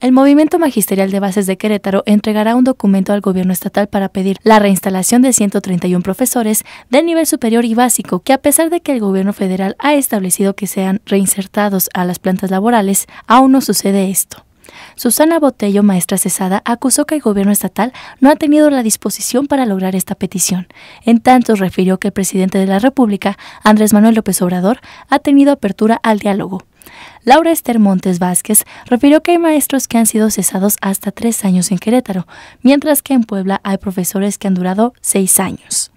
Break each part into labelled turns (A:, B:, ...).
A: El Movimiento Magisterial de Bases de Querétaro entregará un documento al gobierno estatal para pedir la reinstalación de 131 profesores del nivel superior y básico que a pesar de que el gobierno federal ha establecido que sean reinsertados a las plantas laborales, aún no sucede esto. Susana Botello, maestra cesada, acusó que el gobierno estatal no ha tenido la disposición para lograr esta petición. En tanto, refirió que el presidente de la República, Andrés Manuel López Obrador, ha tenido apertura al diálogo, Laura Esther Montes Vázquez refirió que hay maestros que han sido cesados hasta tres años en Querétaro, mientras que en Puebla hay profesores que han durado seis años.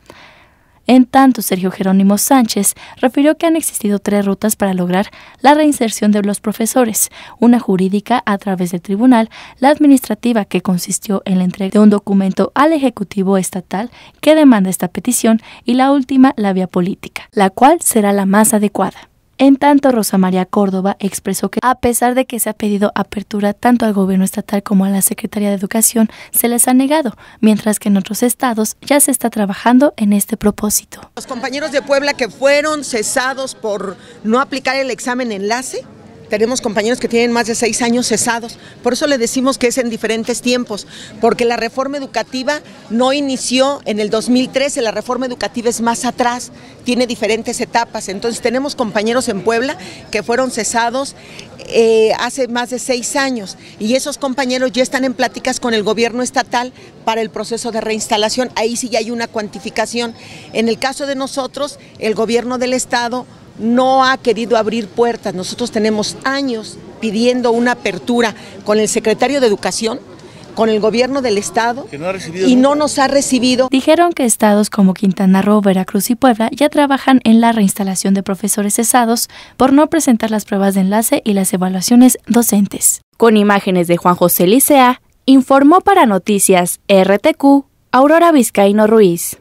A: En tanto, Sergio Jerónimo Sánchez refirió que han existido tres rutas para lograr la reinserción de los profesores, una jurídica a través del tribunal, la administrativa que consistió en la entrega de un documento al Ejecutivo Estatal que demanda esta petición y la última, la vía política, la cual será la más adecuada. En tanto, Rosa María Córdoba expresó que a pesar de que se ha pedido apertura tanto al gobierno estatal como a la Secretaría de Educación, se les ha negado, mientras que en otros estados ya se está trabajando en este propósito.
B: Los compañeros de Puebla que fueron cesados por no aplicar el examen enlace, tenemos compañeros que tienen más de seis años cesados, por eso le decimos que es en diferentes tiempos, porque la reforma educativa no inició en el 2013, la reforma educativa es más atrás, tiene diferentes etapas, entonces tenemos compañeros en Puebla que fueron cesados eh, hace más de seis años y esos compañeros ya están en pláticas con el gobierno estatal para el proceso de reinstalación, ahí sí ya hay una cuantificación. En el caso de nosotros, el gobierno del estado no ha querido abrir puertas. Nosotros tenemos años pidiendo una apertura con el secretario de Educación, con el gobierno del estado y no
A: nos ha recibido. Dijeron que estados como Quintana Roo, Veracruz y Puebla ya trabajan en la reinstalación de profesores cesados por no presentar las pruebas de enlace y las evaluaciones docentes. Con imágenes de Juan José Licea, informó para Noticias RTQ Aurora Vizcaíno Ruiz.